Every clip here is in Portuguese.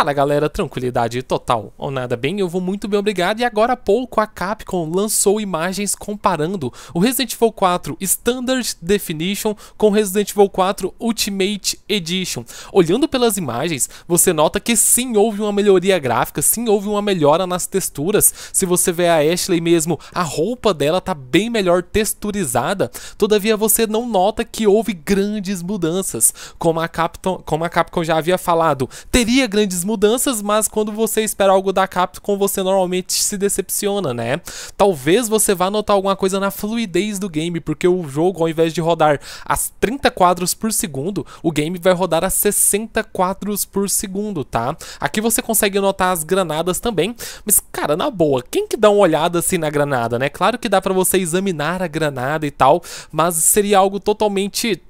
Fala galera, tranquilidade total ou nada bem? Eu vou muito bem, obrigado. E agora há pouco a Capcom lançou imagens comparando o Resident Evil 4 Standard Definition com Resident Evil 4 Ultimate Edition. Olhando pelas imagens, você nota que sim houve uma melhoria gráfica, sim houve uma melhora nas texturas. Se você vê a Ashley mesmo, a roupa dela tá bem melhor texturizada. Todavia você não nota que houve grandes mudanças, como a Capcom, como a Capcom já havia falado. Teria grandes mudanças mudanças, mas quando você espera algo da Capcom, você normalmente se decepciona, né? Talvez você vá notar alguma coisa na fluidez do game, porque o jogo, ao invés de rodar as 30 quadros por segundo, o game vai rodar a 60 quadros por segundo, tá? Aqui você consegue notar as granadas também, mas cara, na boa, quem que dá uma olhada assim na granada, né? Claro que dá para você examinar a granada e tal, mas seria algo totalmente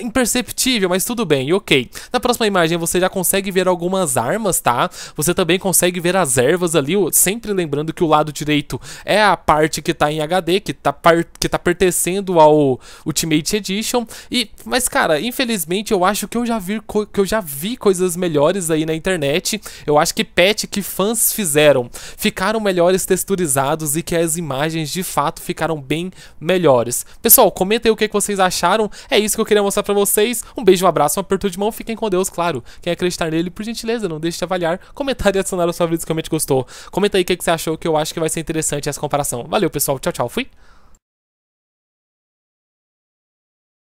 imperceptível, mas tudo bem, ok. Na próxima imagem você já consegue ver algumas armas, tá? Você também consegue ver as ervas ali, sempre lembrando que o lado direito é a parte que tá em HD, que tá, par que tá pertencendo ao Ultimate Edition. E, mas cara, infelizmente eu acho que eu já vi que eu já vi coisas melhores aí na internet. Eu acho que patch que fãs fizeram ficaram melhores texturizados e que as imagens de fato ficaram bem melhores. Pessoal, comenta aí o que, que vocês acharam. É isso que eu queria mostrar para vocês. Um beijo, um abraço, um aperto de mão. Fiquem com Deus, claro. Quem acreditar nele, por gentileza, não deixe de avaliar, comentar e adicionar os favoritos que realmente gostou. Comenta aí o que, é que você achou, que eu acho que vai ser interessante essa comparação. Valeu, pessoal. Tchau, tchau. Fui.